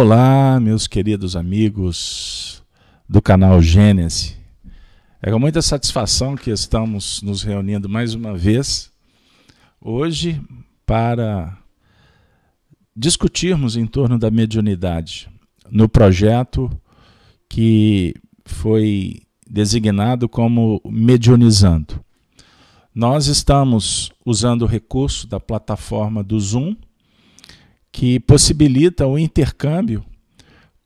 Olá, meus queridos amigos do canal Gênesis. É com muita satisfação que estamos nos reunindo mais uma vez hoje para discutirmos em torno da mediunidade no projeto que foi designado como Mediunizando. Nós estamos usando o recurso da plataforma do Zoom que possibilita o intercâmbio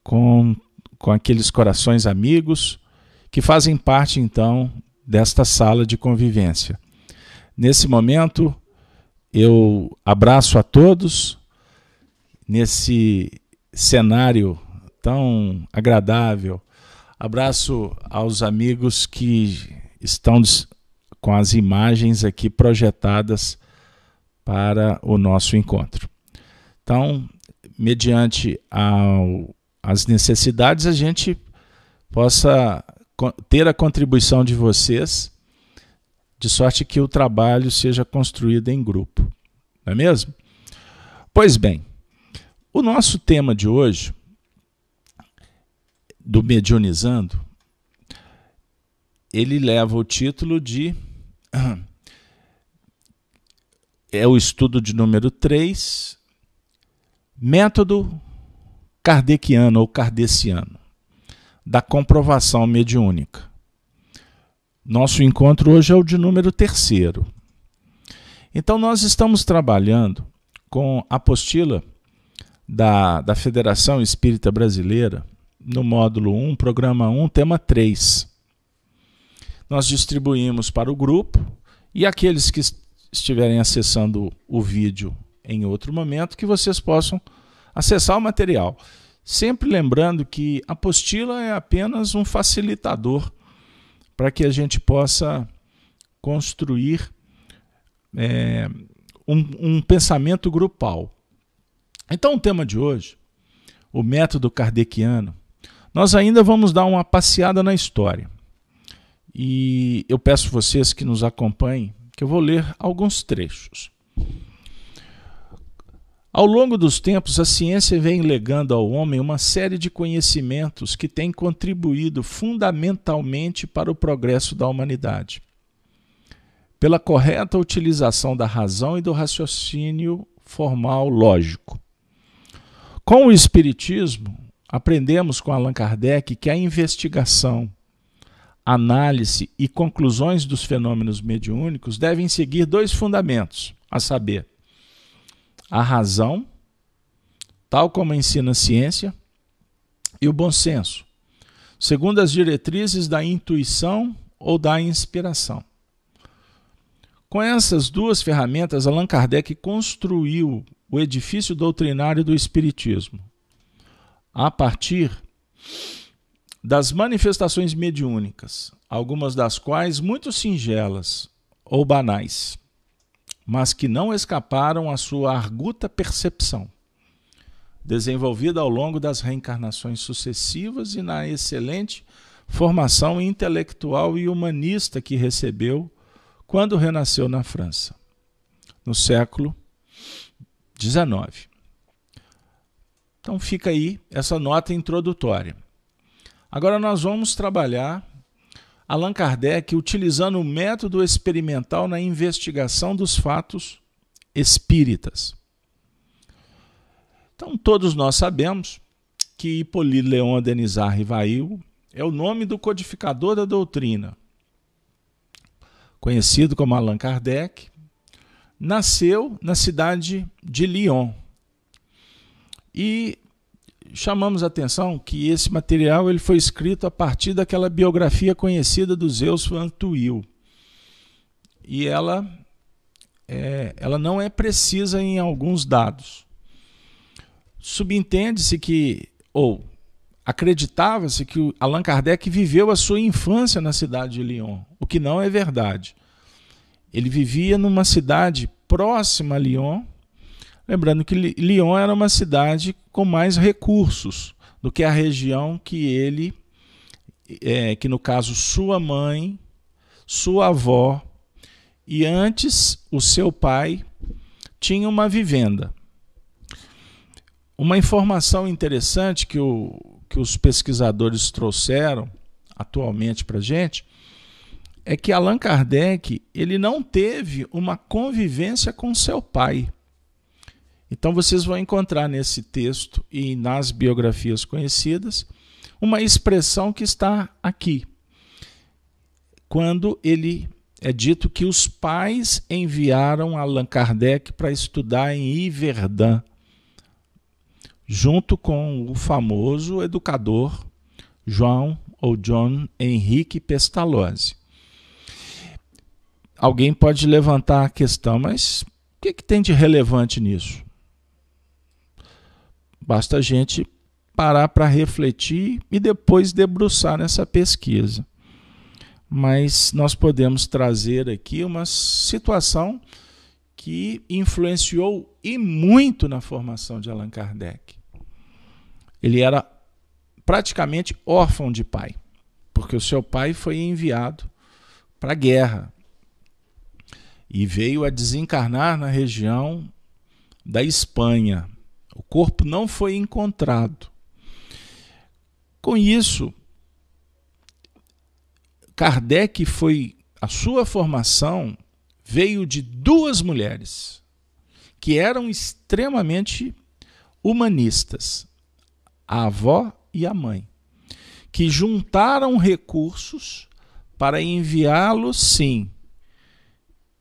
com, com aqueles corações amigos que fazem parte então desta sala de convivência. Nesse momento, eu abraço a todos nesse cenário tão agradável. Abraço aos amigos que estão com as imagens aqui projetadas para o nosso encontro. Então, mediante ao, as necessidades, a gente possa ter a contribuição de vocês, de sorte que o trabalho seja construído em grupo. Não é mesmo? Pois bem, o nosso tema de hoje, do Medionizando, ele leva o título de. É o estudo de número 3, Método kardeciano ou kardeciano da comprovação mediúnica. Nosso encontro hoje é o de número terceiro. Então, nós estamos trabalhando com a apostila da, da Federação Espírita Brasileira, no módulo 1, programa 1, tema 3. Nós distribuímos para o grupo e aqueles que estiverem acessando o vídeo em outro momento que vocês possam acessar o material. Sempre lembrando que a apostila é apenas um facilitador para que a gente possa construir é, um, um pensamento grupal. Então, o tema de hoje, o método kardeciano, nós ainda vamos dar uma passeada na história. E eu peço vocês que nos acompanhem, que eu vou ler alguns trechos. Ao longo dos tempos, a ciência vem legando ao homem uma série de conhecimentos que têm contribuído fundamentalmente para o progresso da humanidade. Pela correta utilização da razão e do raciocínio formal lógico. Com o Espiritismo, aprendemos com Allan Kardec que a investigação, análise e conclusões dos fenômenos mediúnicos devem seguir dois fundamentos, a saber, a razão, tal como ensina a ciência, e o bom senso, segundo as diretrizes da intuição ou da inspiração. Com essas duas ferramentas, Allan Kardec construiu o edifício doutrinário do Espiritismo, a partir das manifestações mediúnicas, algumas das quais muito singelas ou banais mas que não escaparam à sua arguta percepção, desenvolvida ao longo das reencarnações sucessivas e na excelente formação intelectual e humanista que recebeu quando renasceu na França, no século XIX. Então fica aí essa nota introdutória. Agora nós vamos trabalhar Allan Kardec, utilizando o método experimental na investigação dos fatos espíritas. Então, todos nós sabemos que Hippolyte Leon Denisar Rivail é o nome do codificador da doutrina, conhecido como Allan Kardec, nasceu na cidade de Lyon e chamamos a atenção que esse material ele foi escrito a partir daquela biografia conhecida do Zeus Antuil. E ela, é, ela não é precisa em alguns dados. Subentende-se que, ou acreditava-se que Allan Kardec viveu a sua infância na cidade de Lyon, o que não é verdade. Ele vivia numa cidade próxima a Lyon, Lembrando que Lyon era uma cidade com mais recursos do que a região que ele, é, que no caso sua mãe, sua avó e antes o seu pai tinha uma vivenda. Uma informação interessante que, o, que os pesquisadores trouxeram atualmente para a gente é que Allan Kardec ele não teve uma convivência com seu pai. Então vocês vão encontrar nesse texto e nas biografias conhecidas uma expressão que está aqui. Quando ele é dito que os pais enviaram Allan Kardec para estudar em Iverdã, junto com o famoso educador João ou John Henrique Pestalozzi. Alguém pode levantar a questão, mas o que, é que tem de relevante nisso? Basta a gente parar para refletir e depois debruçar nessa pesquisa. Mas nós podemos trazer aqui uma situação que influenciou e muito na formação de Allan Kardec. Ele era praticamente órfão de pai, porque o seu pai foi enviado para a guerra e veio a desencarnar na região da Espanha, o corpo não foi encontrado. Com isso, Kardec foi a sua formação veio de duas mulheres que eram extremamente humanistas, a avó e a mãe, que juntaram recursos para enviá-lo, sim,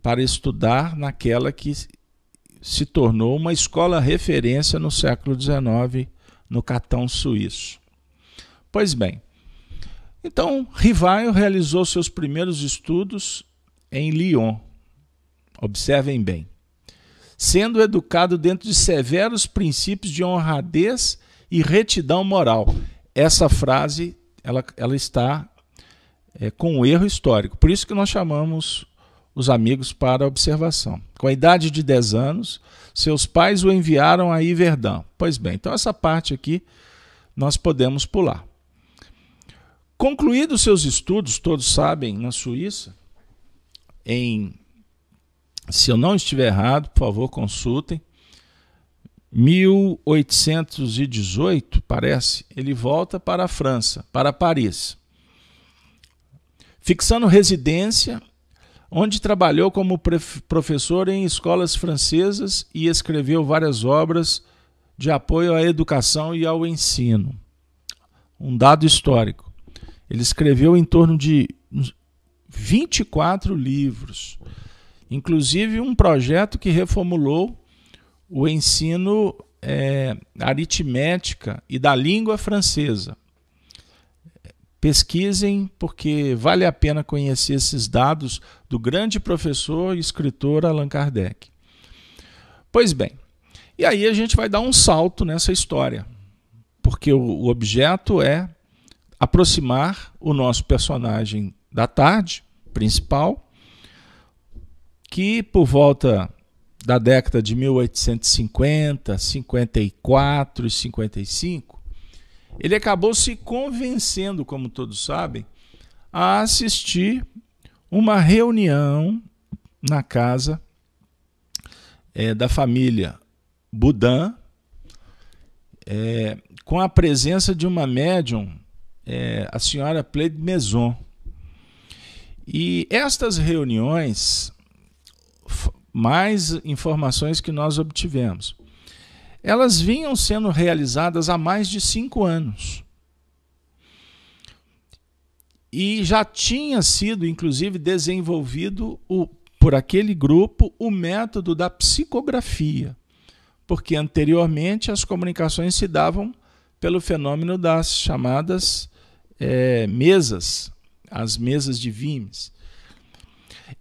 para estudar naquela que se tornou uma escola referência no século XIX no Catão Suíço. Pois bem, então Rivaio realizou seus primeiros estudos em Lyon. Observem bem. Sendo educado dentro de severos princípios de honradez e retidão moral. Essa frase ela, ela está é, com um erro histórico. Por isso que nós chamamos os amigos para observação. Com a idade de 10 anos, seus pais o enviaram a verdão Pois bem, então essa parte aqui nós podemos pular. Concluídos seus estudos, todos sabem, na Suíça, em se eu não estiver errado, por favor, consultem. 1818, parece, ele volta para a França, para Paris. Fixando residência onde trabalhou como professor em escolas francesas e escreveu várias obras de apoio à educação e ao ensino. Um dado histórico. Ele escreveu em torno de 24 livros, inclusive um projeto que reformulou o ensino é, aritmética e da língua francesa. Pesquisem, porque vale a pena conhecer esses dados do grande professor e escritor Allan Kardec. Pois bem, e aí a gente vai dar um salto nessa história, porque o objeto é aproximar o nosso personagem da tarde principal, que por volta da década de 1850, 54 e 55 ele acabou se convencendo, como todos sabem, a assistir uma reunião na casa é, da família Budan, é, com a presença de uma médium, é, a senhora Pleide Maison. E estas reuniões, mais informações que nós obtivemos elas vinham sendo realizadas há mais de cinco anos. E já tinha sido, inclusive, desenvolvido o, por aquele grupo o método da psicografia, porque anteriormente as comunicações se davam pelo fenômeno das chamadas é, mesas, as mesas de Vimes.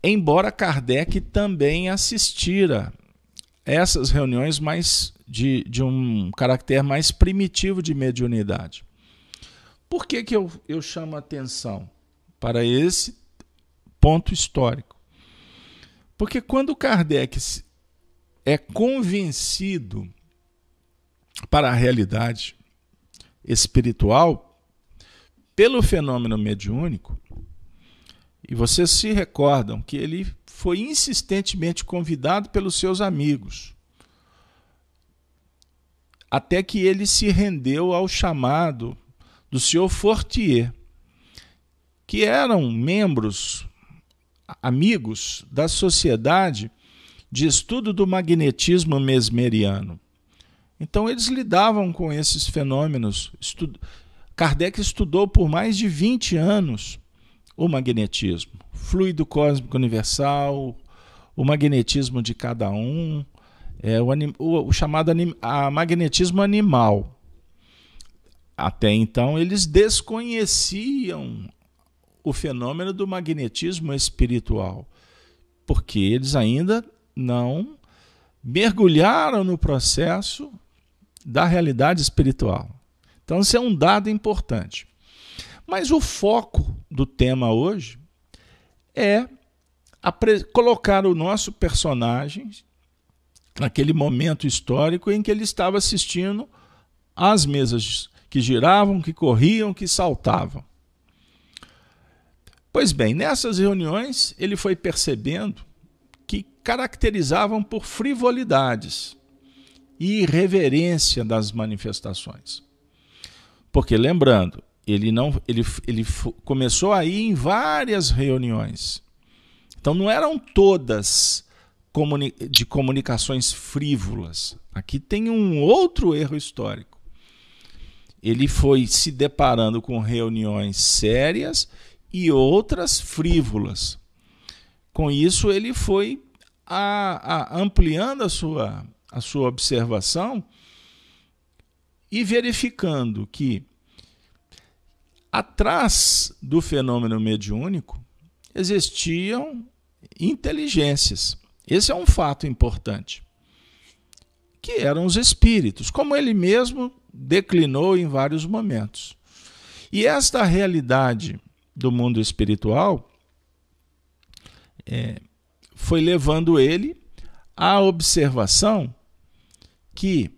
Embora Kardec também assistira essas reuniões mas de, de um caráter mais primitivo de mediunidade. Por que, que eu, eu chamo atenção para esse ponto histórico? Porque quando Kardec é convencido para a realidade espiritual pelo fenômeno mediúnico, e vocês se recordam que ele foi insistentemente convidado pelos seus amigos até que ele se rendeu ao chamado do senhor Fortier, que eram membros, amigos da Sociedade de Estudo do Magnetismo Mesmeriano. Então, eles lidavam com esses fenômenos. Kardec estudou por mais de 20 anos o magnetismo, fluido cósmico universal, o magnetismo de cada um, é, o, anim, o, o, chamado anim, magnetismo animal. Até então, eles desconheciam o fenômeno do magnetismo espiritual, porque eles ainda não mergulharam no processo da realidade espiritual. Então, isso é um dado importante. Mas o foco do tema hoje é colocar o nosso personagem naquele momento histórico em que ele estava assistindo às mesas que giravam, que corriam, que saltavam. Pois bem, nessas reuniões ele foi percebendo que caracterizavam por frivolidades e irreverência das manifestações. Porque lembrando, ele não ele, ele começou a ir em várias reuniões. Então não eram todas comuni de comunicações frívolas. Aqui tem um outro erro histórico. Ele foi se deparando com reuniões sérias e outras frívolas. Com isso, ele foi a, a, ampliando a sua, a sua observação e verificando que atrás do fenômeno mediúnico existiam inteligências. Esse é um fato importante. Que eram os espíritos, como ele mesmo declinou em vários momentos. E esta realidade do mundo espiritual é, foi levando ele à observação que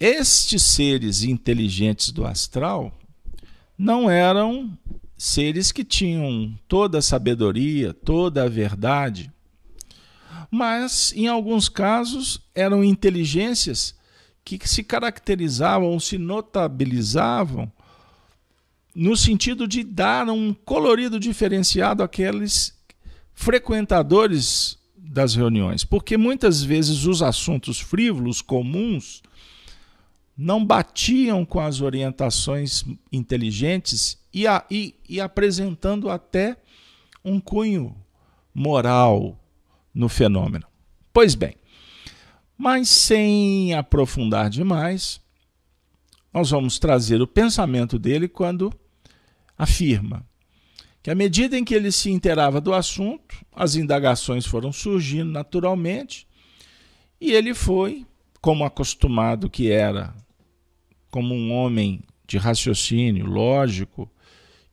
estes seres inteligentes do astral não eram seres que tinham toda a sabedoria, toda a verdade, mas em alguns casos eram inteligências que se caracterizavam, se notabilizavam no sentido de dar um colorido diferenciado àqueles frequentadores das reuniões, porque muitas vezes os assuntos frívolos comuns não batiam com as orientações inteligentes e, a, e, e apresentando até um cunho moral, no fenômeno. Pois bem, mas sem aprofundar demais, nós vamos trazer o pensamento dele quando afirma que, à medida em que ele se inteirava do assunto, as indagações foram surgindo naturalmente e ele foi, como acostumado que era, como um homem de raciocínio lógico,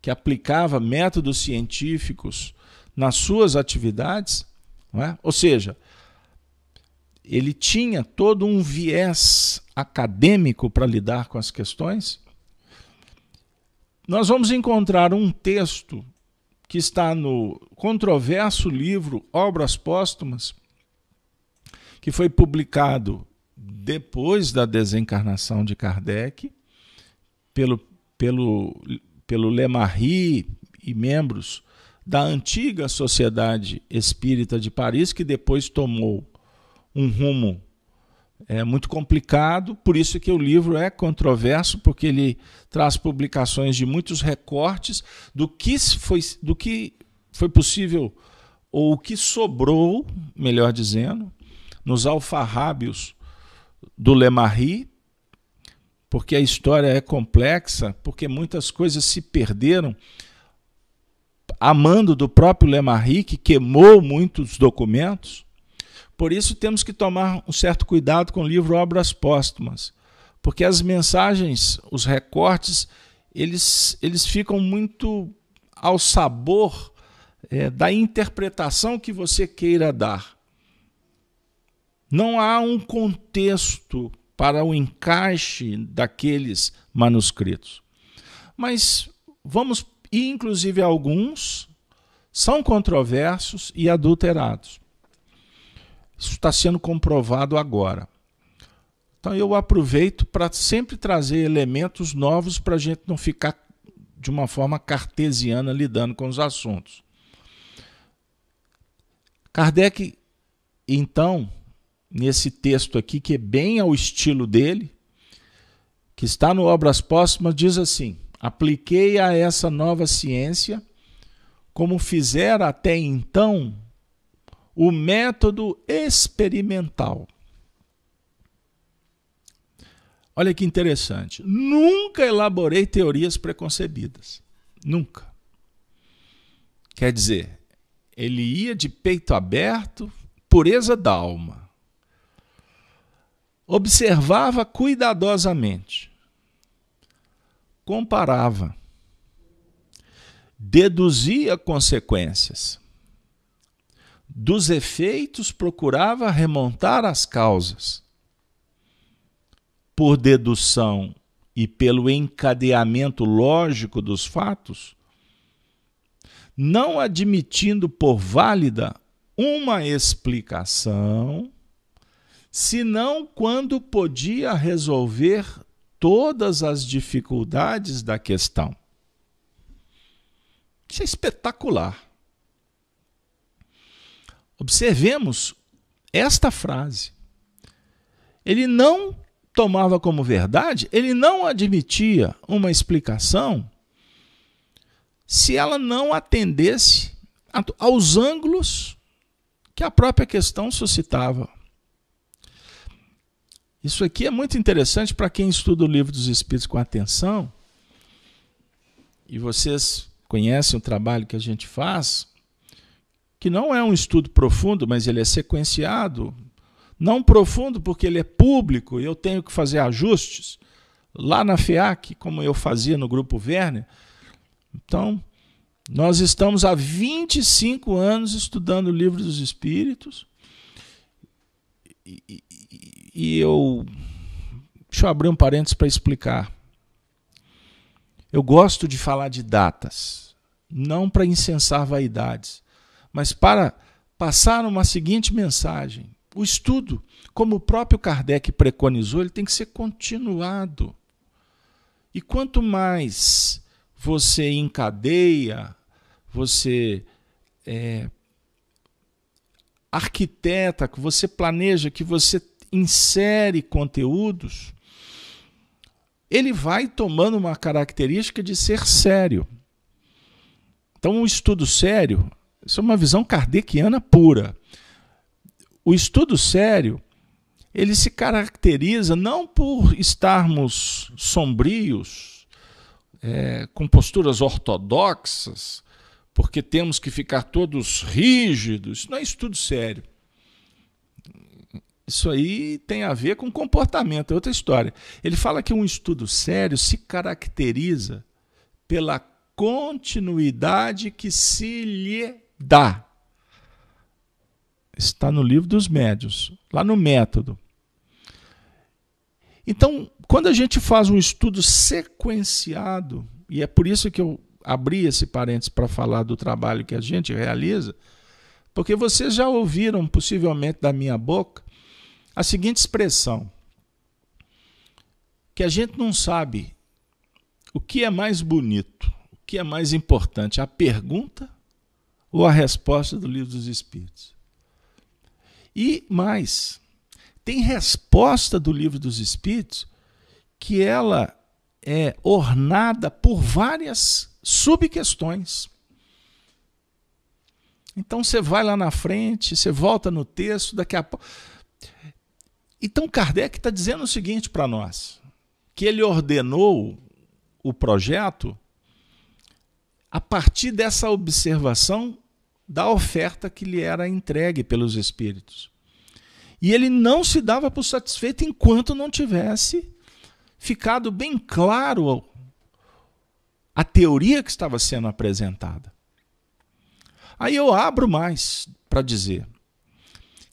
que aplicava métodos científicos nas suas atividades, é? Ou seja, ele tinha todo um viés acadêmico para lidar com as questões. Nós vamos encontrar um texto que está no controverso livro Obras Póstumas, que foi publicado depois da desencarnação de Kardec, pelo, pelo, pelo Lemarie e membros da antiga Sociedade Espírita de Paris, que depois tomou um rumo é, muito complicado, por isso que o livro é controverso, porque ele traz publicações de muitos recortes do que foi, do que foi possível, ou o que sobrou, melhor dizendo, nos alfarrábios do Lemarri, porque a história é complexa, porque muitas coisas se perderam Amando do próprio Lemarri, que queimou muitos documentos. Por isso temos que tomar um certo cuidado com o livro Obras Póstumas, porque as mensagens, os recortes, eles, eles ficam muito ao sabor é, da interpretação que você queira dar. Não há um contexto para o encaixe daqueles manuscritos. Mas vamos e inclusive alguns são controversos e adulterados. Isso está sendo comprovado agora. Então eu aproveito para sempre trazer elementos novos para a gente não ficar de uma forma cartesiana lidando com os assuntos. Kardec, então, nesse texto aqui, que é bem ao estilo dele, que está no Obras Póstumas, diz assim: Apliquei a essa nova ciência, como fizera até então, o método experimental. Olha que interessante. Nunca elaborei teorias preconcebidas. Nunca. Quer dizer, ele ia de peito aberto, pureza da alma. Observava cuidadosamente comparava, deduzia consequências, dos efeitos procurava remontar as causas. Por dedução e pelo encadeamento lógico dos fatos, não admitindo por válida uma explicação, senão quando podia resolver todas as dificuldades da questão. Isso é espetacular. Observemos esta frase. Ele não tomava como verdade, ele não admitia uma explicação se ela não atendesse aos ângulos que a própria questão suscitava isso aqui é muito interessante para quem estuda o livro dos Espíritos com atenção. E vocês conhecem o trabalho que a gente faz, que não é um estudo profundo, mas ele é sequenciado. Não profundo porque ele é público e eu tenho que fazer ajustes. Lá na FEAC, como eu fazia no Grupo Werner. Então, nós estamos há 25 anos estudando o livro dos Espíritos e, eu. Deixa eu abrir um parênteses para explicar. Eu gosto de falar de datas, não para incensar vaidades, mas para passar uma seguinte mensagem. O estudo, como o próprio Kardec preconizou, ele tem que ser continuado. E quanto mais você encadeia, você é, arquiteta, que você planeja, que você insere conteúdos, ele vai tomando uma característica de ser sério. Então, um estudo sério, isso é uma visão kardeciana pura. O estudo sério, ele se caracteriza não por estarmos sombrios, é, com posturas ortodoxas, porque temos que ficar todos rígidos. Isso não é estudo sério. Isso aí tem a ver com comportamento, é outra história. Ele fala que um estudo sério se caracteriza pela continuidade que se lhe dá. Está no livro dos médios, lá no método. Então, quando a gente faz um estudo sequenciado, e é por isso que eu abrir esse parênteses para falar do trabalho que a gente realiza, porque vocês já ouviram, possivelmente da minha boca, a seguinte expressão: que a gente não sabe o que é mais bonito, o que é mais importante, a pergunta ou a resposta do Livro dos Espíritos. E mais, tem resposta do Livro dos Espíritos que ela é ornada por várias subquestões. Então você vai lá na frente, você volta no texto, daqui a pouco. Então Kardec está dizendo o seguinte para nós: que ele ordenou o projeto a partir dessa observação da oferta que lhe era entregue pelos espíritos. E ele não se dava por satisfeito enquanto não tivesse ficado bem claro a teoria que estava sendo apresentada. Aí eu abro mais para dizer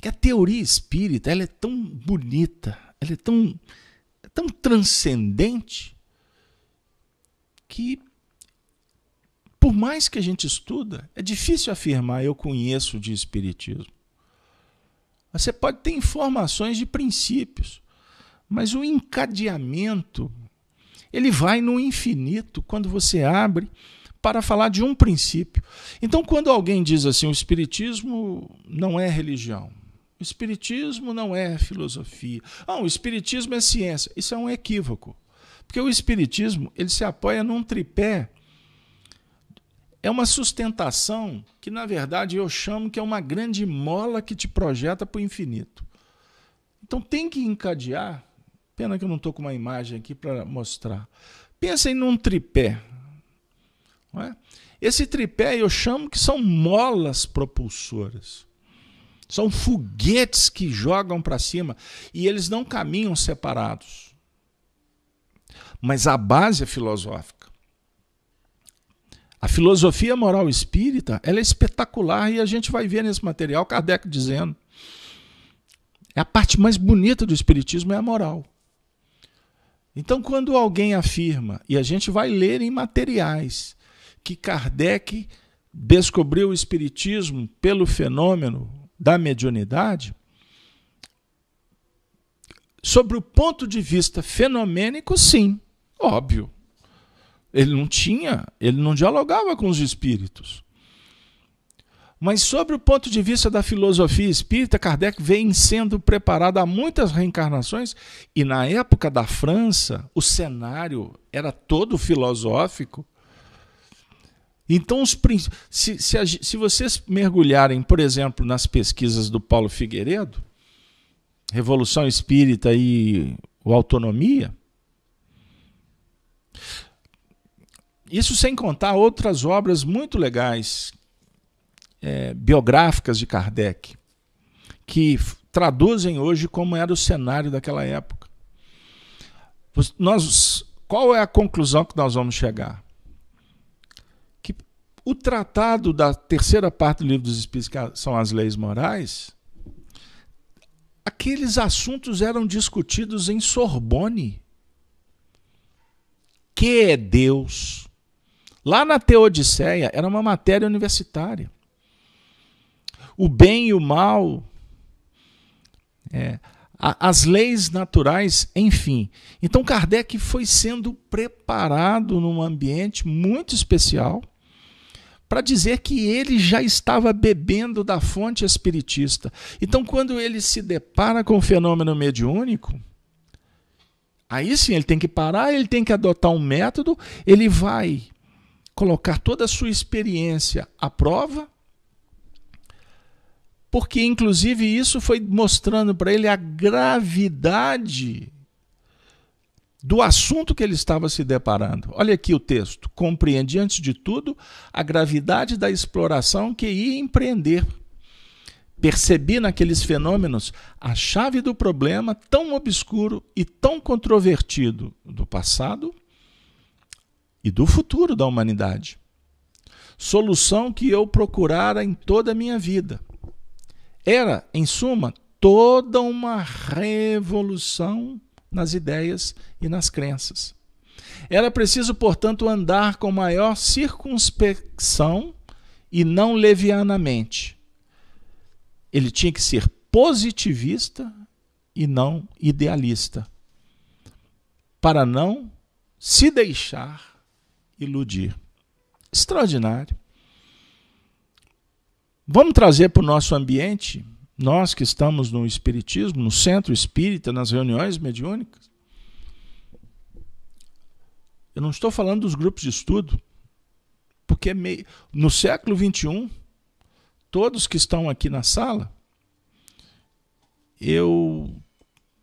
que a teoria espírita ela é tão bonita, ela é tão, é tão transcendente que por mais que a gente estuda, é difícil afirmar eu conheço de espiritismo. Você pode ter informações de princípios, mas o encadeamento ele vai no infinito quando você abre para falar de um princípio. Então, quando alguém diz assim, o Espiritismo não é religião, o Espiritismo não é filosofia, ah, o Espiritismo é ciência, isso é um equívoco. Porque o Espiritismo ele se apoia num tripé, é uma sustentação que, na verdade, eu chamo que é uma grande mola que te projeta para o infinito. Então, tem que encadear Pena que eu não estou com uma imagem aqui para mostrar. Pensem num tripé. Não é? Esse tripé eu chamo que são molas propulsoras. São foguetes que jogam para cima e eles não caminham separados. Mas a base é filosófica. A filosofia moral espírita ela é espetacular e a gente vai ver nesse material Kardec dizendo. É a parte mais bonita do espiritismo é a moral. Então, quando alguém afirma, e a gente vai ler em materiais, que Kardec descobriu o Espiritismo pelo fenômeno da mediunidade, sobre o ponto de vista fenomênico, sim, óbvio. Ele não tinha, ele não dialogava com os espíritos. Mas sobre o ponto de vista da filosofia espírita, Kardec vem sendo preparado há muitas reencarnações e na época da França, o cenário era todo filosófico. Então, os, se, se, se vocês mergulharem, por exemplo, nas pesquisas do Paulo Figueiredo, Revolução Espírita e Autonomia, isso sem contar outras obras muito legais é, biográficas de Kardec, que traduzem hoje como era o cenário daquela época. Nós, qual é a conclusão que nós vamos chegar? Que o tratado da terceira parte do livro dos Espíritos, que são as leis morais, aqueles assuntos eram discutidos em Sorbonne. Que é Deus? Lá na Teodiceia era uma matéria universitária o bem e o mal, é, a, as leis naturais, enfim. Então Kardec foi sendo preparado num ambiente muito especial para dizer que ele já estava bebendo da fonte espiritista. Então, quando ele se depara com o fenômeno mediúnico, aí sim ele tem que parar, ele tem que adotar um método, ele vai colocar toda a sua experiência à prova porque inclusive isso foi mostrando para ele a gravidade do assunto que ele estava se deparando. Olha aqui o texto: compreende antes de tudo a gravidade da exploração que ia empreender. Percebi naqueles fenômenos a chave do problema tão obscuro e tão controvertido do passado e do futuro da humanidade. Solução que eu procurara em toda a minha vida era, em suma, toda uma revolução nas ideias e nas crenças. Era preciso, portanto, andar com maior circunspecção e não levianamente. Ele tinha que ser positivista e não idealista, para não se deixar iludir. Extraordinário. Vamos trazer para o nosso ambiente, nós que estamos no Espiritismo, no centro espírita, nas reuniões mediúnicas. Eu não estou falando dos grupos de estudo, porque é meio... no século XXI, todos que estão aqui na sala, eu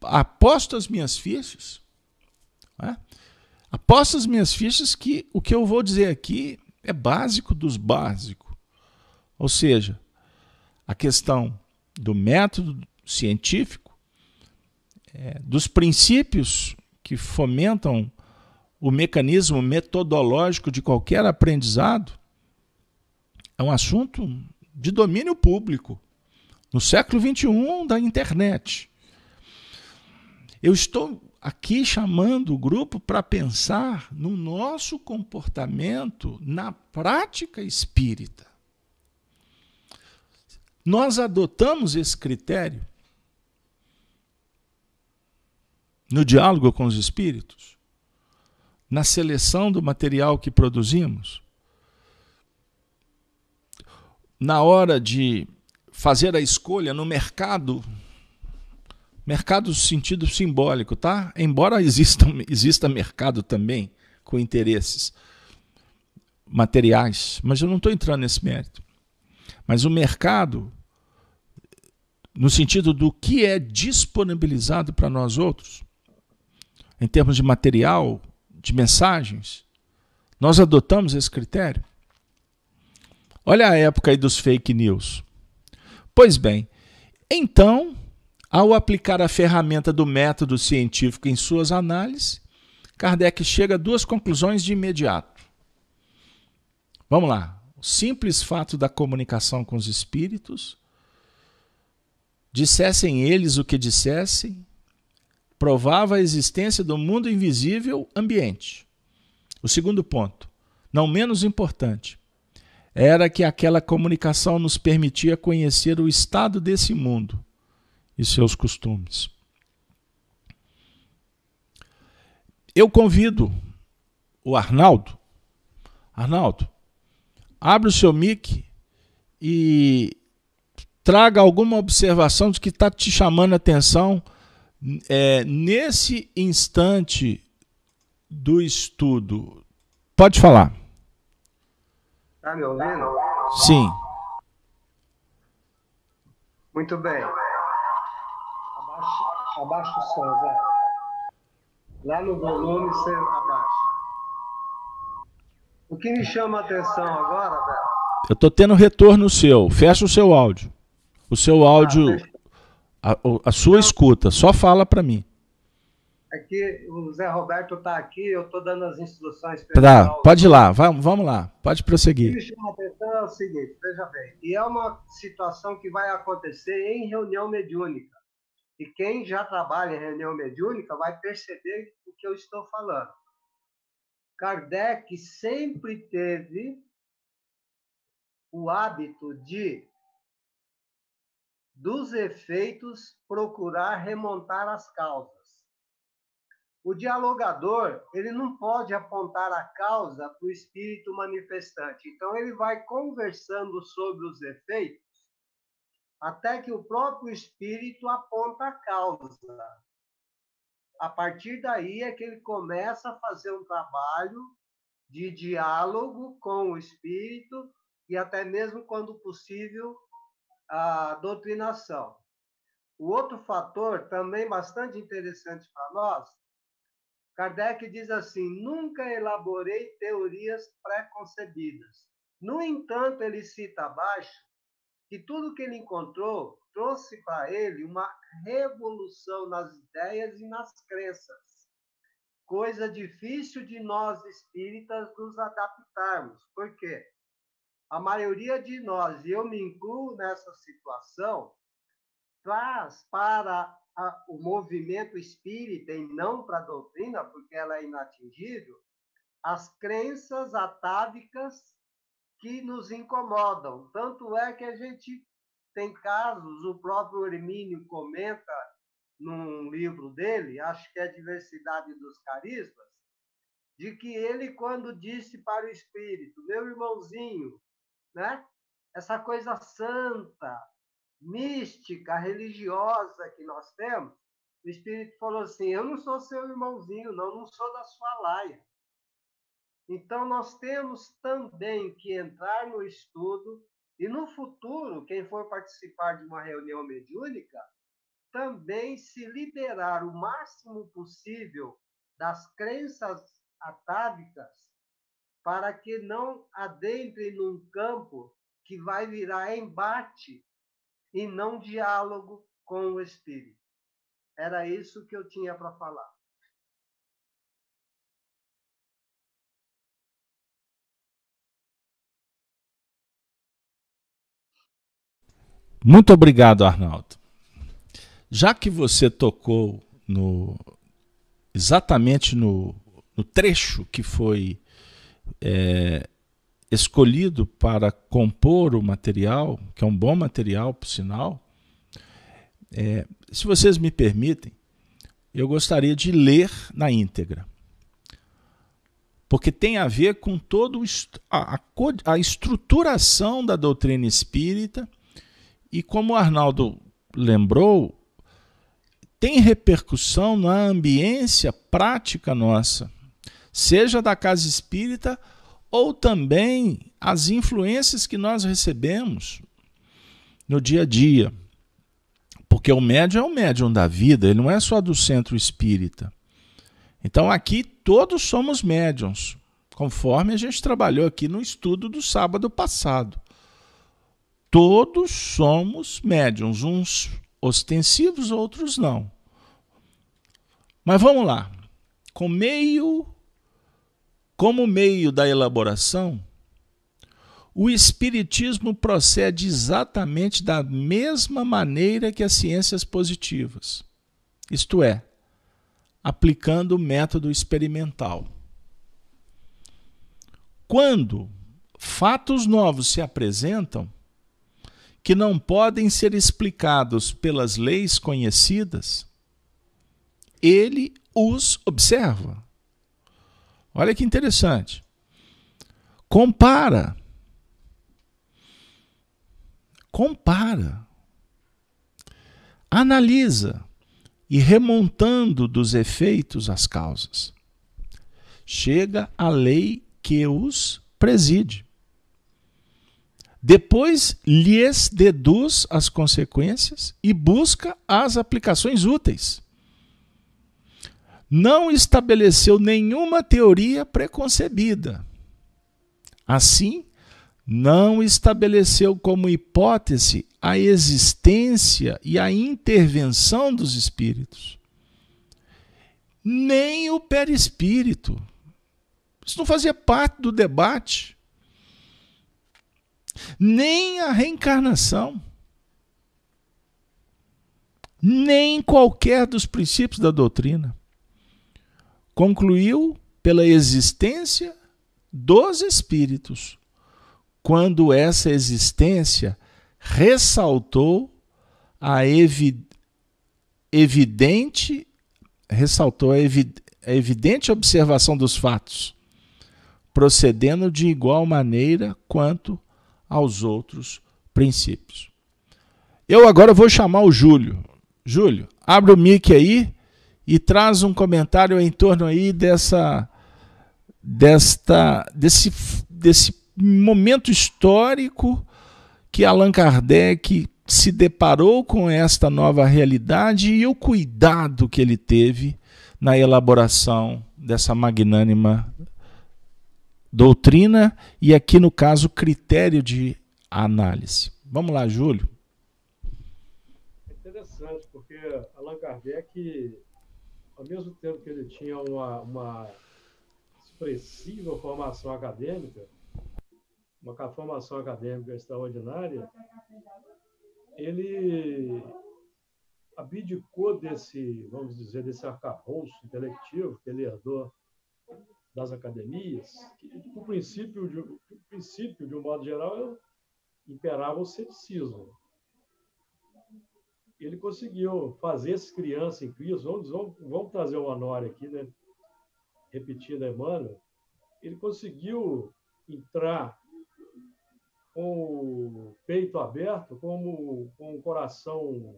aposto as minhas fichas, né? aposto as minhas fichas que o que eu vou dizer aqui é básico dos básicos ou seja, a questão do método científico, é, dos princípios que fomentam o mecanismo metodológico de qualquer aprendizado, é um assunto de domínio público, no século XXI da internet. Eu estou aqui chamando o grupo para pensar no nosso comportamento na prática espírita. Nós adotamos esse critério no diálogo com os espíritos, na seleção do material que produzimos, na hora de fazer a escolha no mercado, mercado no sentido simbólico, tá? Embora exista, exista mercado também com interesses materiais, mas eu não estou entrando nesse mérito. Mas o mercado no sentido do que é disponibilizado para nós outros, em termos de material, de mensagens, nós adotamos esse critério. Olha a época aí dos fake news. Pois bem, então, ao aplicar a ferramenta do método científico em suas análises, Kardec chega a duas conclusões de imediato. Vamos lá. O simples fato da comunicação com os espíritos Dissessem eles o que dissessem, provava a existência do mundo invisível ambiente. O segundo ponto, não menos importante, era que aquela comunicação nos permitia conhecer o estado desse mundo e seus costumes. Eu convido o Arnaldo. Arnaldo, abre o seu mic e traga alguma observação de que está te chamando a atenção é, nesse instante do estudo. Pode falar. Está me ouvindo? Sim. Muito bem. Abaixo, abaixa o som, Zé. Lá no volume você abaixa. O que me chama a atenção agora, velho? Eu estou tendo retorno seu. Fecha o seu áudio. O seu áudio, ah, a, a sua escuta, só fala para mim. É que o Zé Roberto está aqui, eu estou dando as instruções para tá, Pode ir lá, vamos, vamos lá, pode prosseguir. O que chama atenção é o seguinte, veja bem, e é uma situação que vai acontecer em reunião mediúnica. E quem já trabalha em reunião mediúnica vai perceber o que eu estou falando. Kardec sempre teve o hábito de dos efeitos procurar remontar as causas. O dialogador, ele não pode apontar a causa para o espírito manifestante. Então, ele vai conversando sobre os efeitos até que o próprio espírito aponta a causa. A partir daí é que ele começa a fazer um trabalho de diálogo com o espírito e até mesmo quando possível a doutrinação. O outro fator, também bastante interessante para nós, Kardec diz assim: nunca elaborei teorias pré-concebidas. No entanto, ele cita abaixo que tudo que ele encontrou trouxe para ele uma revolução nas ideias e nas crenças. Coisa difícil de nós espíritas nos adaptarmos. Por quê? a maioria de nós, e eu me incluo nessa situação, traz para a, o movimento espírita e não para a doutrina, porque ela é inatingível, as crenças atávicas que nos incomodam. Tanto é que a gente tem casos, o próprio Hermínio comenta num livro dele, acho que é Diversidade dos Carismas, de que ele, quando disse para o espírito, meu irmãozinho, né? Essa coisa santa, mística, religiosa que nós temos, o Espírito falou assim: Eu não sou seu irmãozinho, não, não sou da sua laia. Então, nós temos também que entrar no estudo e, no futuro, quem for participar de uma reunião mediúnica, também se liberar o máximo possível das crenças atávicas para que não adentrem num campo que vai virar embate e não diálogo com o Espírito. Era isso que eu tinha para falar. Muito obrigado, Arnaldo. Já que você tocou no exatamente no, no trecho que foi é, escolhido para compor o material, que é um bom material, por sinal, é, se vocês me permitem, eu gostaria de ler na íntegra. Porque tem a ver com toda a, a estruturação da doutrina espírita, e como o Arnaldo lembrou, tem repercussão na ambiência prática nossa seja da casa espírita ou também as influências que nós recebemos no dia a dia. Porque o médium é o médium da vida, ele não é só do centro espírita. Então aqui todos somos médiums, conforme a gente trabalhou aqui no estudo do sábado passado. Todos somos médiums, uns ostensivos, outros não. Mas vamos lá. Com meio como meio da elaboração, o Espiritismo procede exatamente da mesma maneira que as ciências positivas, isto é, aplicando o método experimental. Quando fatos novos se apresentam, que não podem ser explicados pelas leis conhecidas, ele os observa Olha que interessante. Compara. Compara. Analisa e remontando dos efeitos as causas. Chega à lei que os preside. Depois lhes deduz as consequências e busca as aplicações úteis não estabeleceu nenhuma teoria preconcebida. Assim, não estabeleceu como hipótese a existência e a intervenção dos espíritos, nem o perispírito. Isso não fazia parte do debate, nem a reencarnação, nem qualquer dos princípios da doutrina concluiu pela existência dos espíritos, quando essa existência ressaltou a evi evidente ressaltou a, evi a evidente observação dos fatos, procedendo de igual maneira quanto aos outros princípios. Eu agora vou chamar o Júlio. Júlio, abre o mic aí e traz um comentário em torno aí dessa desta desse desse momento histórico que Allan Kardec se deparou com esta nova realidade e o cuidado que ele teve na elaboração dessa magnânima doutrina e aqui no caso critério de análise. Vamos lá, Júlio. É interessante porque Allan Kardec mesmo tempo que ele tinha uma, uma expressiva formação acadêmica, uma formação acadêmica extraordinária, ele abdicou desse, vamos dizer, desse arcabouço intelectivo que ele herdou das academias, que, o princípio de, o princípio, de um modo geral, imperava o ceticismo ele conseguiu fazer essas crianças em Cristo. Vamos, vamos, vamos trazer o Honório aqui, né? Repetindo Emmanuel. Ele conseguiu entrar com o peito aberto, como com o coração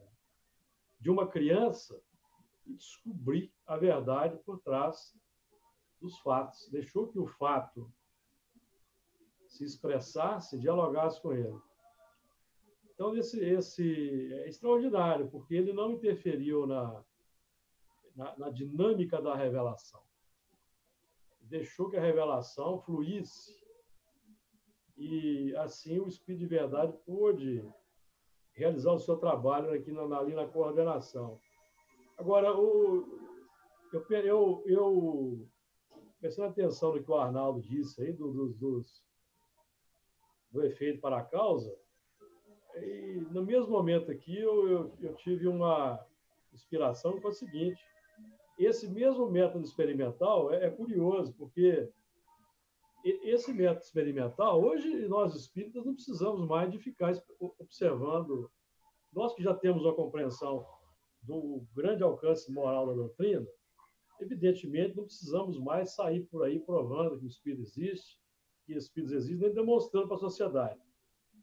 de uma criança e descobrir a verdade por trás dos fatos. Deixou que o fato se expressasse, dialogasse com ele. Então, esse, esse é extraordinário, porque ele não interferiu na, na, na dinâmica da revelação. Deixou que a revelação fluísse. E assim o Espírito de Verdade pôde realizar o seu trabalho aqui na, ali na coordenação. Agora, o, eu, eu, eu prestando atenção no que o Arnaldo disse aí, do, do, dos, do efeito para a causa, e no mesmo momento aqui, eu, eu, eu tive uma inspiração com a seguinte: esse mesmo método experimental é, é curioso, porque esse método experimental, hoje nós espíritas não precisamos mais de ficar observando. Nós que já temos uma compreensão do grande alcance moral da doutrina, evidentemente não precisamos mais sair por aí provando que o espírito existe, que espíritos existem, nem demonstrando para a sociedade.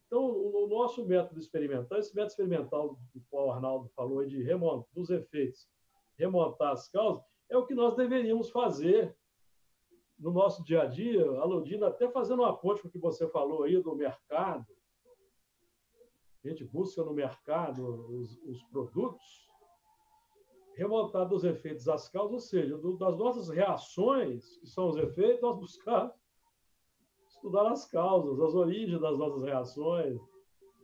Então, o, nosso método experimental, esse método experimental do qual o Arnaldo falou de remontar dos efeitos, remontar as causas, é o que nós deveríamos fazer no nosso dia a dia, aludindo até fazendo uma ponte com o que você falou aí do mercado. A gente busca no mercado os, os produtos, remontar dos efeitos às causas, ou seja, do, das nossas reações, que são os efeitos, nós buscamos estudar as causas, as origens das nossas reações,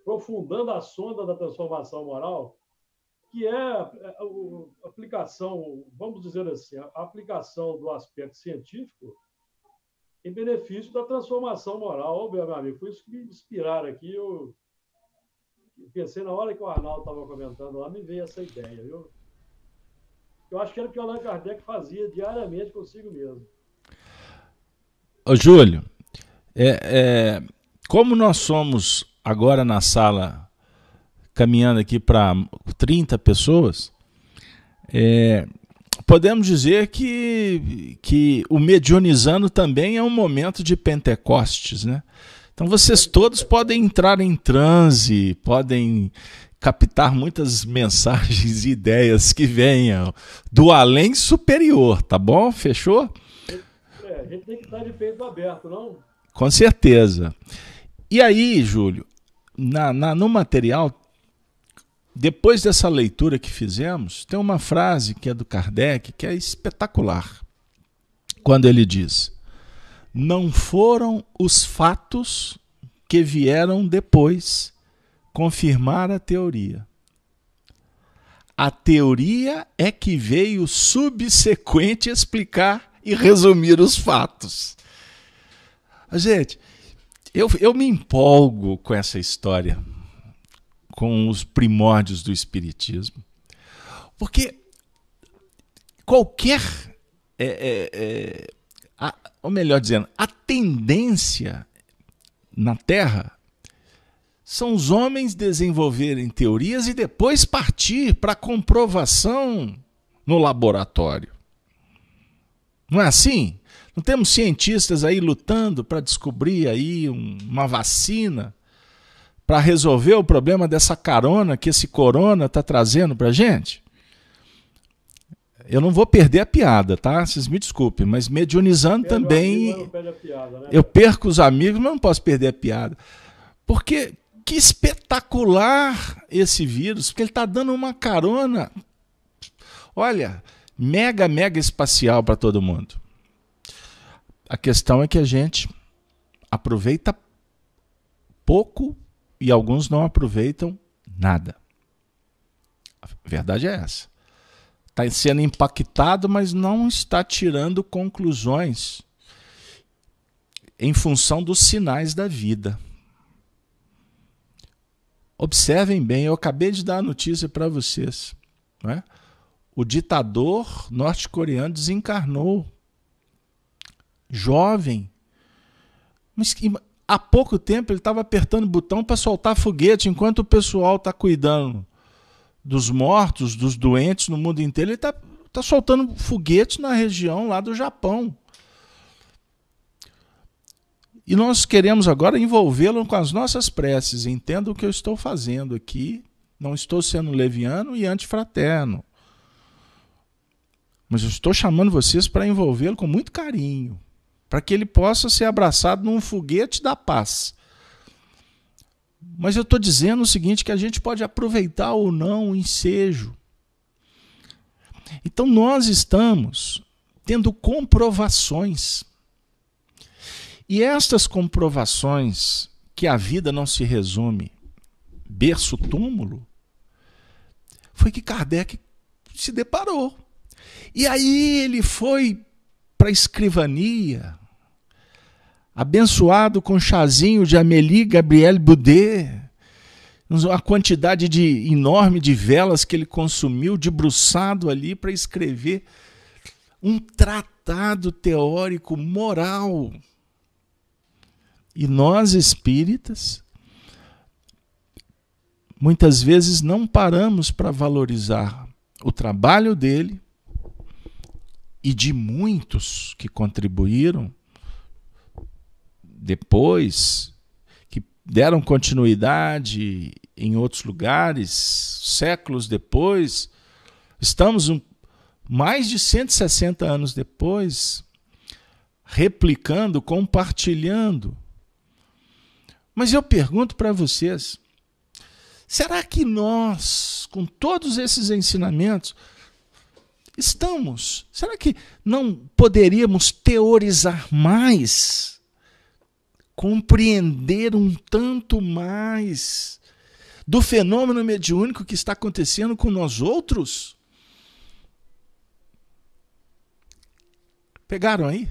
aprofundando a sonda da transformação moral, que é, é a aplicação, vamos dizer assim, a aplicação do aspecto científico em benefício da transformação moral. Ô, meu amigo, foi isso que me inspirou aqui. Eu pensei na hora que o Arnaldo estava comentando lá, me veio essa ideia, viu? Eu acho que era o que o Allan Kardec fazia diariamente consigo mesmo. Ô, Júlio, é, é, como nós somos agora na sala, caminhando aqui para 30 pessoas, é, podemos dizer que, que o medionizando também é um momento de Pentecostes, né? Então vocês todos podem entrar em transe, podem captar muitas mensagens e ideias que venham do além superior, tá bom? Fechou? É, a gente tem que estar de peito aberto, não? Com certeza. E aí, Júlio, na, na, no material, depois dessa leitura que fizemos, tem uma frase que é do Kardec que é espetacular. Quando ele diz: Não foram os fatos que vieram depois confirmar a teoria. A teoria é que veio subsequente explicar e resumir os fatos. Ah, gente, eu, eu me empolgo com essa história, com os primórdios do Espiritismo, porque qualquer. É, é, é, a, ou melhor dizendo, a tendência na Terra são os homens desenvolverem teorias e depois partir para comprovação no laboratório. Não é assim? Não temos cientistas aí lutando para descobrir aí um, uma vacina para resolver o problema dessa carona que esse corona está trazendo para gente? Eu não vou perder a piada, tá? Vocês me desculpem, mas mediunizando também. Piada, né? Eu perco os amigos, mas não posso perder a piada. Porque que espetacular esse vírus, porque ele está dando uma carona, olha, mega, mega espacial para todo mundo. A questão é que a gente aproveita pouco e alguns não aproveitam nada. A verdade é essa. Está sendo impactado, mas não está tirando conclusões em função dos sinais da vida. Observem bem, eu acabei de dar a notícia para vocês. Né? O ditador norte-coreano desencarnou jovem, mas que há pouco tempo ele estava apertando o botão para soltar foguete, enquanto o pessoal está cuidando dos mortos, dos doentes no mundo inteiro, ele está tá soltando foguete na região lá do Japão. E nós queremos agora envolvê-lo com as nossas preces. Entenda o que eu estou fazendo aqui. Não estou sendo leviano e antifraterno. Mas eu estou chamando vocês para envolvê-lo com muito carinho para que ele possa ser abraçado num foguete da paz. Mas eu estou dizendo o seguinte: que a gente pode aproveitar ou não o ensejo. Então nós estamos tendo comprovações. E estas comprovações que a vida não se resume berço túmulo foi que Kardec se deparou. E aí ele foi para a escrivania abençoado com chazinho de Amélie Gabriel Boudet, a quantidade de enorme de velas que ele consumiu, debruçado ali para escrever um tratado teórico moral. E nós espíritas muitas vezes não paramos para valorizar o trabalho dele e de muitos que contribuíram depois, que deram continuidade em outros lugares, séculos depois, estamos um, mais de 160 anos depois, replicando, compartilhando. Mas eu pergunto para vocês, será que nós, com todos esses ensinamentos, estamos? Será que não poderíamos teorizar mais compreender um tanto mais do fenômeno mediúnico que está acontecendo com nós outros? Pegaram aí?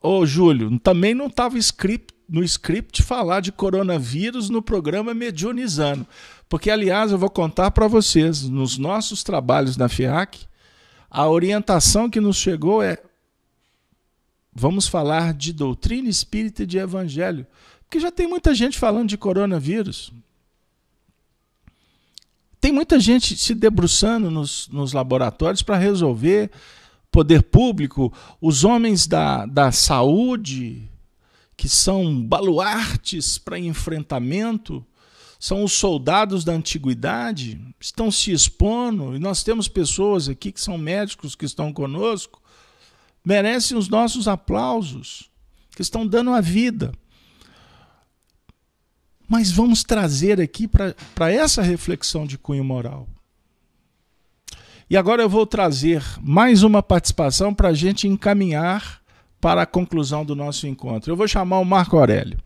Ô, Júlio, também não estava script, no script falar de coronavírus no programa Mediunizando. Porque, aliás, eu vou contar para vocês, nos nossos trabalhos na FIAC, a orientação que nos chegou é vamos falar de doutrina espírita e de evangelho, porque já tem muita gente falando de coronavírus. Tem muita gente se debruçando nos, nos laboratórios para resolver poder público, os homens da, da saúde, que são baluartes para enfrentamento, são os soldados da antiguidade, estão se expondo, e nós temos pessoas aqui que são médicos que estão conosco, merecem os nossos aplausos, que estão dando a vida. Mas vamos trazer aqui para essa reflexão de cunho moral. E agora eu vou trazer mais uma participação para a gente encaminhar para a conclusão do nosso encontro. Eu vou chamar o Marco Aurélio.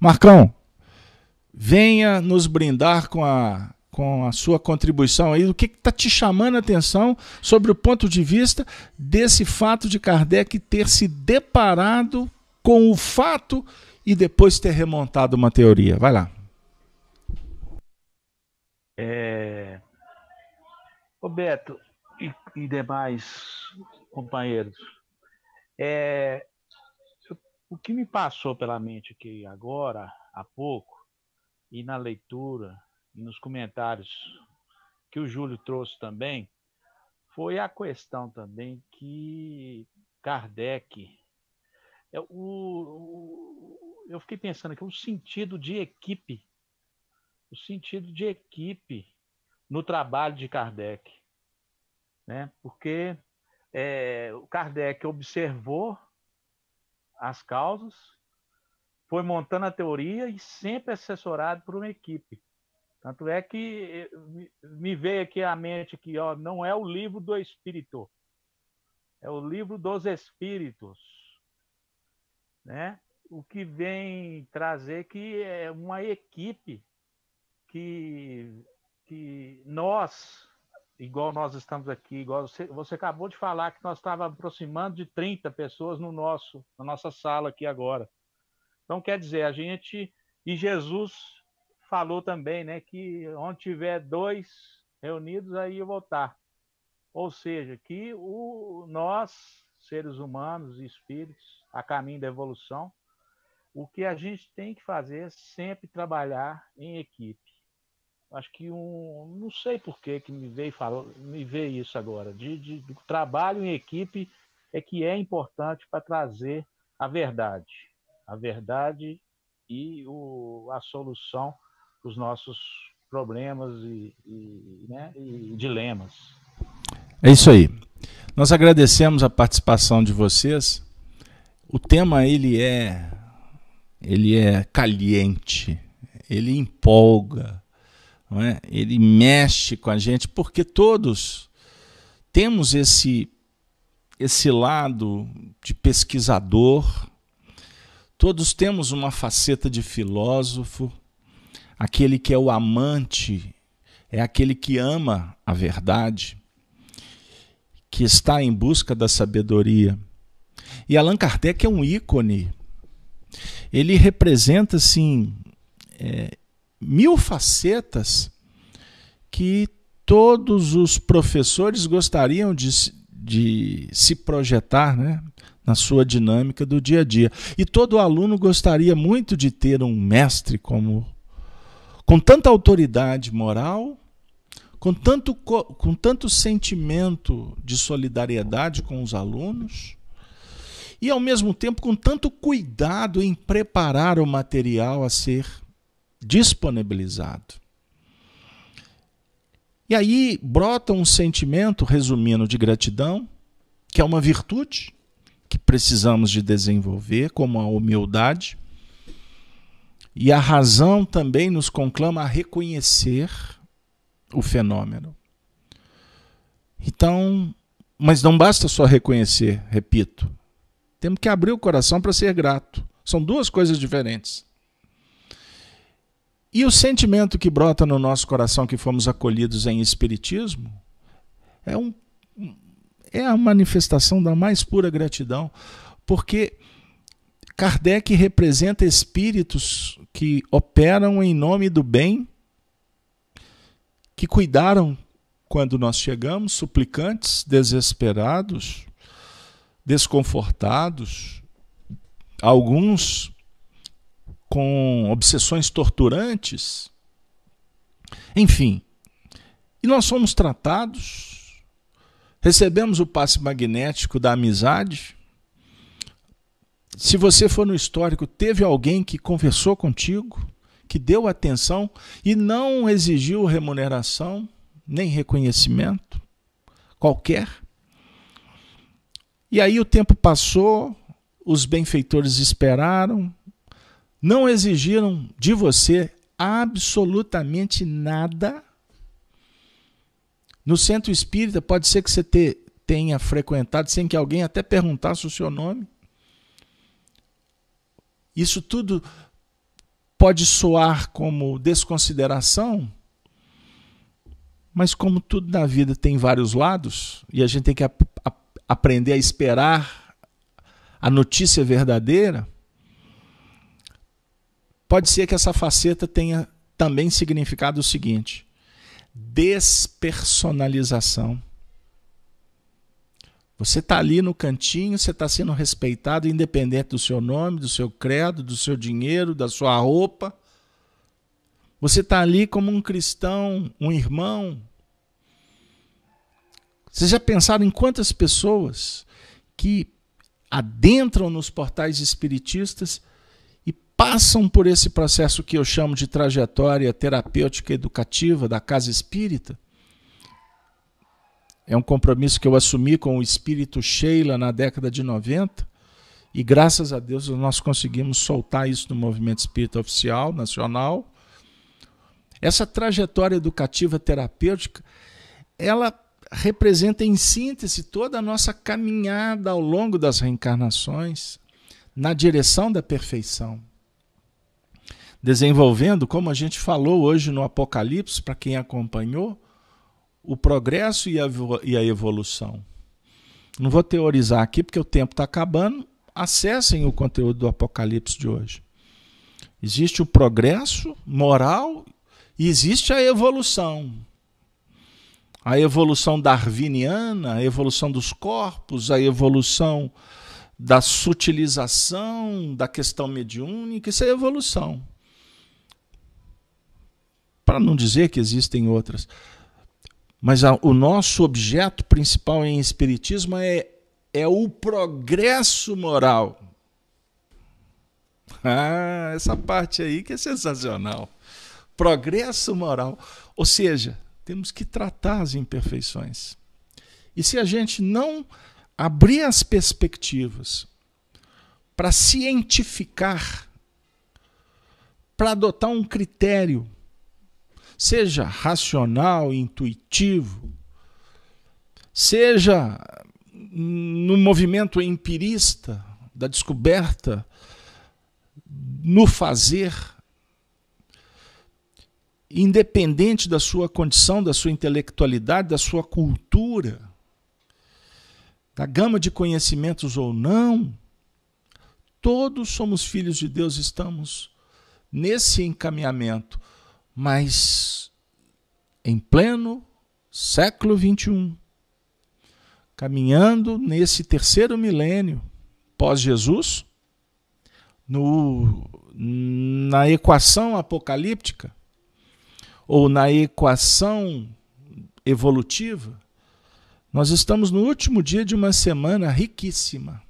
Marcão, venha nos brindar com a com a sua contribuição aí, o que está te chamando a atenção sobre o ponto de vista desse fato de Kardec ter se deparado com o fato e depois ter remontado uma teoria. Vai lá. É... Roberto e, e demais companheiros, é... o que me passou pela mente aqui agora, há pouco, e na leitura e nos comentários que o Júlio trouxe também, foi a questão também que Kardec. É, o, o, eu fiquei pensando aqui, o sentido de equipe, o sentido de equipe no trabalho de Kardec. Né? Porque é, o Kardec observou as causas, foi montando a teoria e sempre assessorado por uma equipe. Tanto é que eh, me veio aqui à mente que ó, não é o livro do Espírito, é o livro dos Espíritos, né? O que vem trazer que é uma equipe que, que nós, igual nós estamos aqui, igual você, você acabou de falar que nós estávamos aproximando de 30 pessoas no nosso, na nossa sala aqui agora. Então, quer dizer, a gente e Jesus falou também, né, que onde tiver dois reunidos, aí eu voltar. Ou seja, que o, nós, seres humanos, espíritos, a caminho da evolução, o que a gente tem que fazer é sempre trabalhar em equipe. Acho que um. Não sei por que, que me, veio, falou, me veio isso agora. De, de, de trabalho em equipe é que é importante para trazer a verdade. A verdade e o, a solução os nossos problemas e, e, né, e dilemas. É isso aí. Nós agradecemos a participação de vocês. O tema ele é ele é caliente, ele empolga, não é? ele mexe com a gente, porque todos temos esse, esse lado de pesquisador, todos temos uma faceta de filósofo, Aquele que é o amante é aquele que ama a verdade, que está em busca da sabedoria. E Allan Kardec é um ícone. Ele representa, assim, é, mil facetas que todos os professores gostariam de, de se projetar né, na sua dinâmica do dia a dia. E todo aluno gostaria muito de ter um mestre como com tanta autoridade moral, com tanto, com tanto sentimento de solidariedade com os alunos e, ao mesmo tempo, com tanto cuidado em preparar o material a ser disponibilizado. E aí brota um sentimento, resumindo, de gratidão, que é uma virtude que precisamos de desenvolver, como a humildade, e a razão também nos conclama a reconhecer o fenômeno. Então, mas não basta só reconhecer, repito. Temos que abrir o coração para ser grato. São duas coisas diferentes. E o sentimento que brota no nosso coração que fomos acolhidos em Espiritismo é, um, é a manifestação da mais pura gratidão, porque Kardec representa espíritos que operam em nome do bem, que cuidaram quando nós chegamos, suplicantes, desesperados, desconfortados, alguns com obsessões torturantes. Enfim, e nós somos tratados, recebemos o passe magnético da amizade se você for no histórico, teve alguém que conversou contigo, que deu atenção e não exigiu remuneração, nem reconhecimento qualquer. E aí o tempo passou, os benfeitores esperaram, não exigiram de você absolutamente nada. No centro espírita, pode ser que você tenha frequentado sem que alguém até perguntasse o seu nome. Isso tudo pode soar como desconsideração, mas como tudo na vida tem vários lados e a gente tem que ap ap aprender a esperar a notícia verdadeira, pode ser que essa faceta tenha também significado o seguinte: despersonalização. Você está ali no cantinho, você está sendo respeitado, independente do seu nome, do seu credo, do seu dinheiro, da sua roupa. Você está ali como um cristão, um irmão. Vocês já pensaram em quantas pessoas que adentram nos portais espiritistas e passam por esse processo que eu chamo de trajetória terapêutica educativa da casa espírita? É um compromisso que eu assumi com o espírito Sheila na década de 90. E graças a Deus nós conseguimos soltar isso no movimento espírita oficial, nacional. Essa trajetória educativa terapêutica, ela representa em síntese toda a nossa caminhada ao longo das reencarnações na direção da perfeição. Desenvolvendo, como a gente falou hoje no Apocalipse, para quem acompanhou, o progresso e a, evolução. Não vou teorizar aqui porque o tempo está acabando. Acessem o conteúdo do Apocalipse de hoje. Existe o progresso moral e existe a evolução. A evolução darwiniana, a evolução dos corpos, a evolução da sutilização da questão mediúnica, isso é evolução. Para não dizer que existem outras. Mas a, o nosso objeto principal em Espiritismo é, é o progresso moral. Ah, essa parte aí que é sensacional. Progresso moral. Ou seja, temos que tratar as imperfeições. E se a gente não abrir as perspectivas para cientificar, para adotar um critério Seja racional, intuitivo, seja no movimento empirista da descoberta, no fazer, independente da sua condição, da sua intelectualidade, da sua cultura, da gama de conhecimentos ou não, todos somos filhos de Deus, estamos nesse encaminhamento. Mas em pleno século XXI, caminhando nesse terceiro milênio pós-Jesus, na equação apocalíptica, ou na equação evolutiva, nós estamos no último dia de uma semana riquíssima.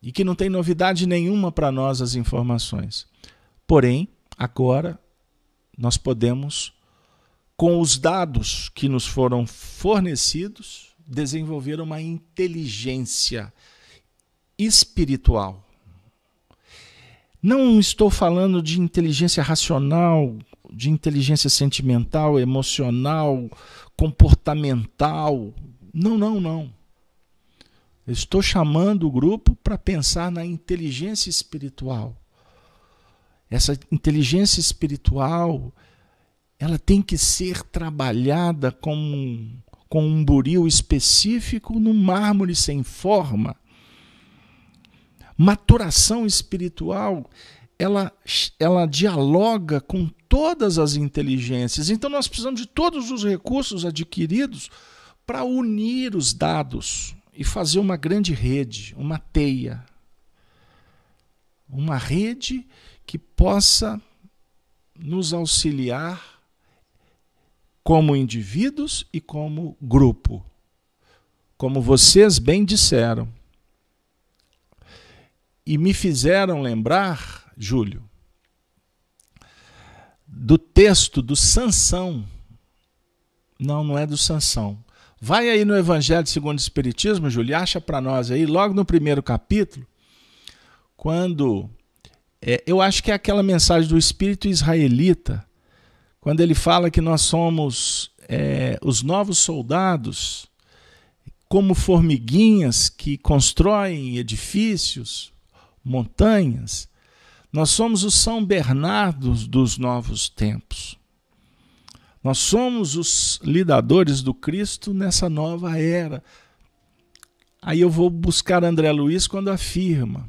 E que não tem novidade nenhuma para nós as informações. Porém, agora nós podemos, com os dados que nos foram fornecidos, desenvolver uma inteligência espiritual. Não estou falando de inteligência racional, de inteligência sentimental, emocional, comportamental. Não, não, não. estou chamando o grupo para pensar na inteligência espiritual. Essa inteligência espiritual, ela tem que ser trabalhada com um, com um buril específico num mármore sem forma. Maturação espiritual, ela, ela dialoga com todas as inteligências. Então nós precisamos de todos os recursos adquiridos para unir os dados e fazer uma grande rede, uma teia. Uma rede que possa nos auxiliar como indivíduos e como grupo. Como vocês bem disseram. E me fizeram lembrar, Júlio, do texto do Sansão. Não, não é do Sansão. Vai aí no Evangelho segundo o Espiritismo, Júlio, acha para nós aí, logo no primeiro capítulo, quando é, eu acho que é aquela mensagem do espírito israelita, quando ele fala que nós somos é, os novos soldados, como formiguinhas que constroem edifícios, montanhas. Nós somos os São Bernardos dos novos tempos. Nós somos os lidadores do Cristo nessa nova era. Aí eu vou buscar André Luiz quando afirma: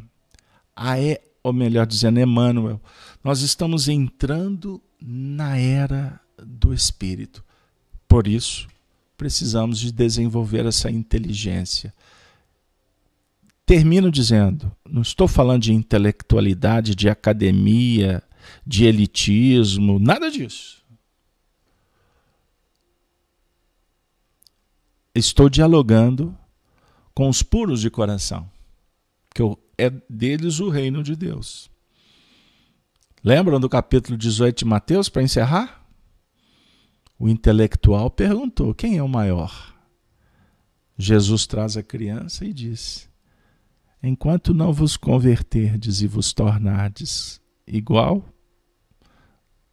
a, ah, é ou melhor dizendo, Emmanuel, nós estamos entrando na era do Espírito. Por isso, precisamos de desenvolver essa inteligência. Termino dizendo, não estou falando de intelectualidade, de academia, de elitismo, nada disso. Estou dialogando com os puros de coração, que eu é deles o reino de Deus. Lembram do capítulo 18 de Mateus para encerrar? O intelectual perguntou: quem é o maior? Jesus traz a criança e diz: Enquanto não vos converterdes e vos tornardes igual,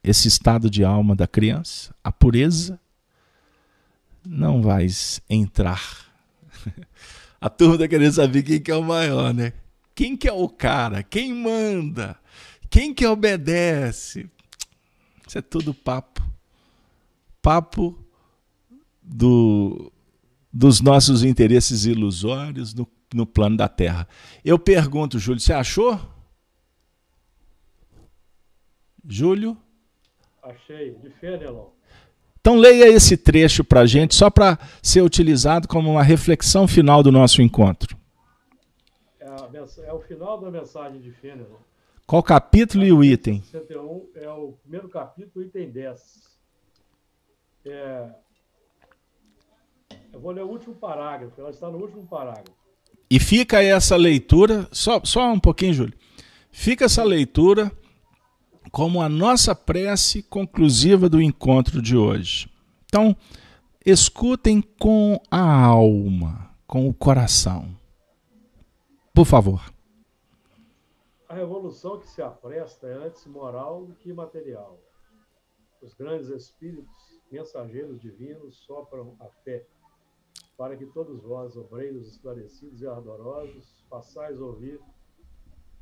esse estado de alma da criança, a pureza, não vais entrar. A turma queria querendo saber quem é o maior, né? Quem que é o cara? Quem manda? Quem que obedece? Isso é tudo papo. Papo do, dos nossos interesses ilusórios no, no plano da Terra. Eu pergunto, Júlio, você achou? Júlio? Achei, de fé, Então leia esse trecho para a gente, só para ser utilizado como uma reflexão final do nosso encontro é o final da mensagem de Fenelon. Qual capítulo e o item? 61 é o primeiro capítulo, item 10. É, eu vou ler o último parágrafo, ela está no último parágrafo. E fica essa leitura, só, só um pouquinho, Júlio. Fica essa leitura como a nossa prece conclusiva do encontro de hoje. Então, escutem com a alma, com o coração. Por favor. A revolução que se apresta é antes moral do que material. Os grandes espíritos, mensageiros divinos, sopram a fé, para que todos vós, obreiros esclarecidos e ardorosos, façais ouvir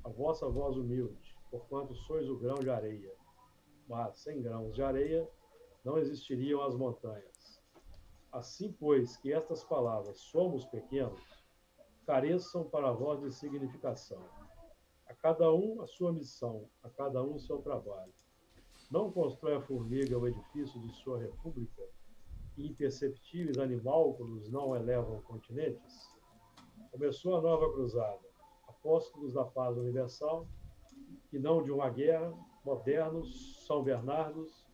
a vossa voz humilde, porquanto sois o grão de areia. Mas sem grãos de areia não existiriam as montanhas. Assim, pois, que estas palavras somos pequenos, careçam para vós de significação. A cada um a sua missão, a cada um o seu trabalho. Não constrói a formiga o edifício de sua república, e imperceptíveis animálculos não elevam continentes? Começou a nova cruzada, apóstolos da paz universal, e não de uma guerra, modernos, São Bernardos,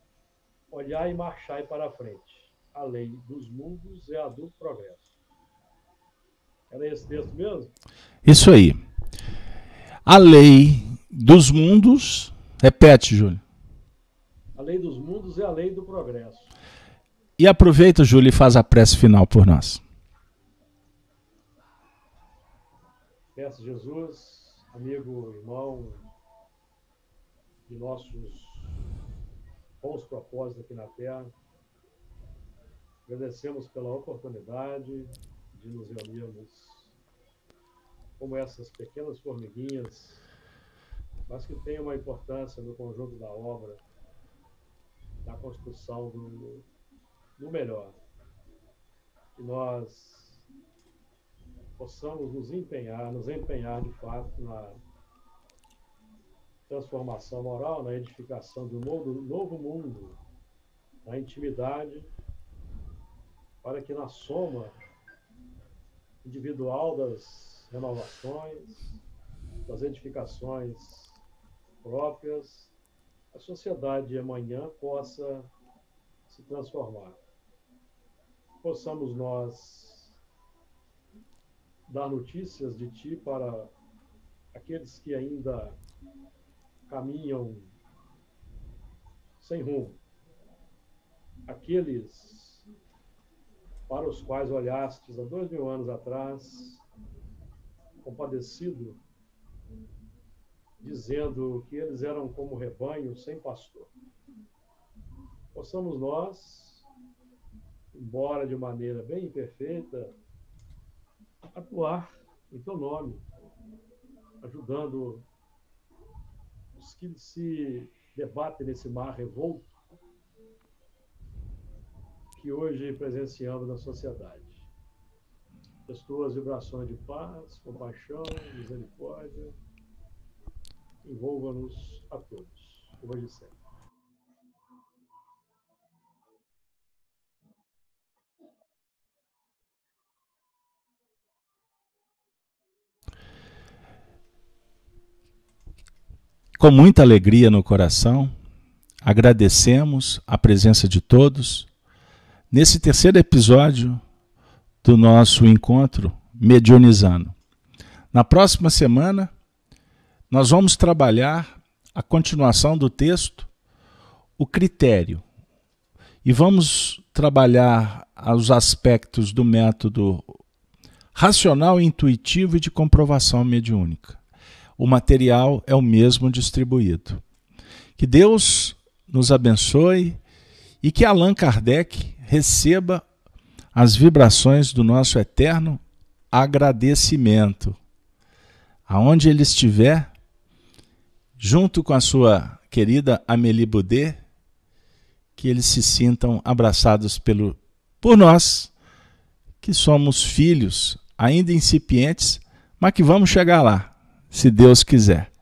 olhai e marchai para a frente. A lei dos mundos é a do progresso. Era esse texto mesmo? Isso aí. A lei dos mundos. Repete, Júlio. A lei dos mundos é a lei do progresso. E aproveita, Júlio, e faz a prece final por nós. Peço Jesus, amigo, irmão, de nossos bons propósitos aqui na Terra. Agradecemos pela oportunidade nos reunirmos como essas pequenas formiguinhas, mas que têm uma importância no conjunto da obra, da construção do, do melhor. Que nós possamos nos empenhar, nos empenhar de fato na transformação moral, na edificação do novo, novo mundo, na intimidade, para que na soma individual das renovações, das edificações próprias, a sociedade de amanhã possa se transformar. Possamos nós dar notícias de Ti para aqueles que ainda caminham sem rumo, aqueles para os quais olhastes há dois mil anos atrás, compadecido, dizendo que eles eram como rebanho sem pastor. Possamos nós, embora de maneira bem imperfeita, atuar em teu nome, ajudando os que se debatem nesse mar revolto que hoje presenciamos na sociedade. As tuas vibrações de paz, compaixão, misericórdia, envolva-nos a todos, hoje e sempre. Com muita alegria no coração, agradecemos a presença de todos nesse terceiro episódio do nosso encontro Medionizando. Na próxima semana, nós vamos trabalhar a continuação do texto, o critério, e vamos trabalhar os aspectos do método racional, intuitivo e de comprovação mediúnica. O material é o mesmo distribuído. Que Deus nos abençoe e que Allan Kardec receba as vibrações do nosso eterno agradecimento. Aonde ele estiver, junto com a sua querida Amélie Boudet, que eles se sintam abraçados pelo, por nós, que somos filhos ainda incipientes, mas que vamos chegar lá, se Deus quiser.